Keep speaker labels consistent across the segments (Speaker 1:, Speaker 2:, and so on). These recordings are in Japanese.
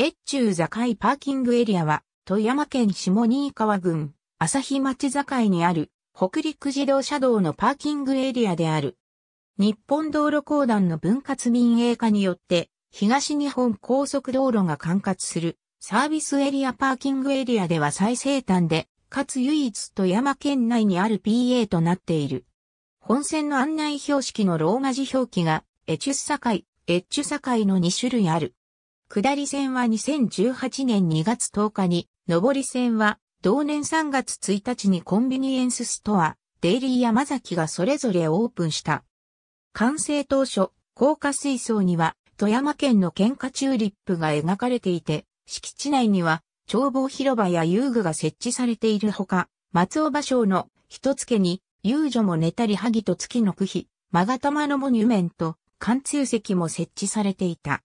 Speaker 1: 越中境パーキングエリアは、富山県下新川郡、朝日町境にある、北陸自動車道のパーキングエリアである。日本道路公団の分割民営化によって、東日本高速道路が管轄する、サービスエリアパーキングエリアでは最西端で、かつ唯一富山県内にある PA となっている。本線の案内標識のローマ字表記が、エチュス境、エッチュ境の2種類ある。下り線は2018年2月10日に、上り線は同年3月1日にコンビニエンスストア、デイリー山崎がそれぞれオープンした。完成当初、高架水槽には富山県の喧嘩チューリップが描かれていて、敷地内には眺望広場や遊具が設置されているほか、松尾芭蕉の一付に遊女も寝たり萩と月の区比、まがたまのモニュメント、貫通石も設置されていた。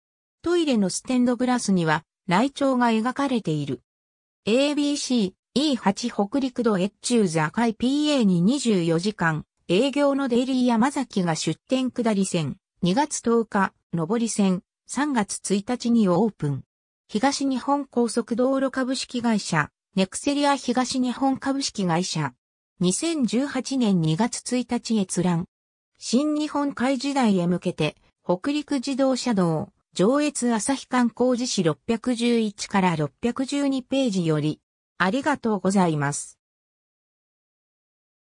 Speaker 1: トイレのステンドグラスには、雷鳥が描かれている。ABC E8 北陸道越中座海 PA に24時間、営業のデイリー山崎が出店下り線、2月10日、上り線、3月1日にオープン。東日本高速道路株式会社、ネクセリア東日本株式会社。2018年2月1日閲覧。新日本海時代へ向けて、北陸自動車道、上越朝日観光寺史611から612ページより、ありがとうございます。